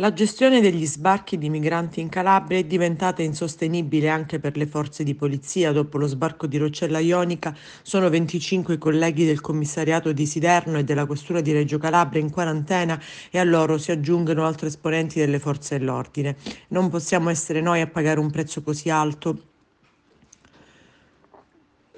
La gestione degli sbarchi di migranti in Calabria è diventata insostenibile anche per le forze di polizia. Dopo lo sbarco di Roccella Ionica sono 25 colleghi del commissariato di Siderno e della questura di Reggio Calabria in quarantena e a loro si aggiungono altri esponenti delle forze dell'ordine. Non possiamo essere noi a pagare un prezzo così alto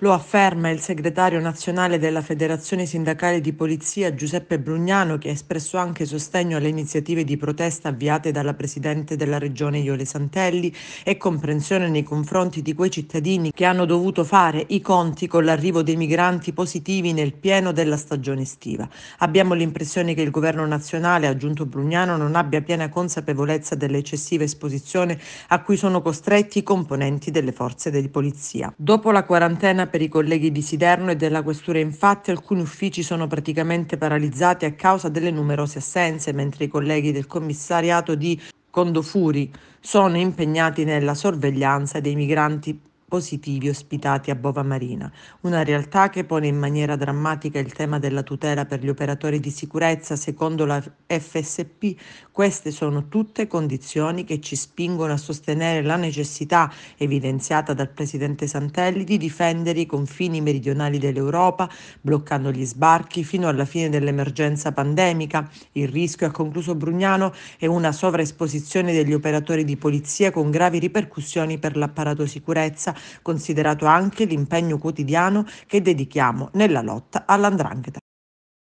lo afferma il segretario nazionale della Federazione Sindacale di Polizia Giuseppe Brugnano che ha espresso anche sostegno alle iniziative di protesta avviate dalla Presidente della Regione Iole Santelli e comprensione nei confronti di quei cittadini che hanno dovuto fare i conti con l'arrivo dei migranti positivi nel pieno della stagione estiva. Abbiamo l'impressione che il governo nazionale, ha aggiunto Brugnano, non abbia piena consapevolezza dell'eccessiva esposizione a cui sono costretti i componenti delle forze di polizia. Dopo la quarantena per i colleghi di Siderno e della Questura infatti alcuni uffici sono praticamente paralizzati a causa delle numerose assenze, mentre i colleghi del commissariato di Condofuri sono impegnati nella sorveglianza dei migranti positivi ospitati a Bova Marina, una realtà che pone in maniera drammatica il tema della tutela per gli operatori di sicurezza. Secondo la FSP, queste sono tutte condizioni che ci spingono a sostenere la necessità, evidenziata dal presidente Santelli, di difendere i confini meridionali dell'Europa, bloccando gli sbarchi fino alla fine dell'emergenza pandemica. Il rischio, ha concluso Brugnano, è una sovraesposizione degli operatori di polizia con gravi ripercussioni per l'apparato sicurezza considerato anche l'impegno quotidiano che dedichiamo nella lotta all'andrangheta.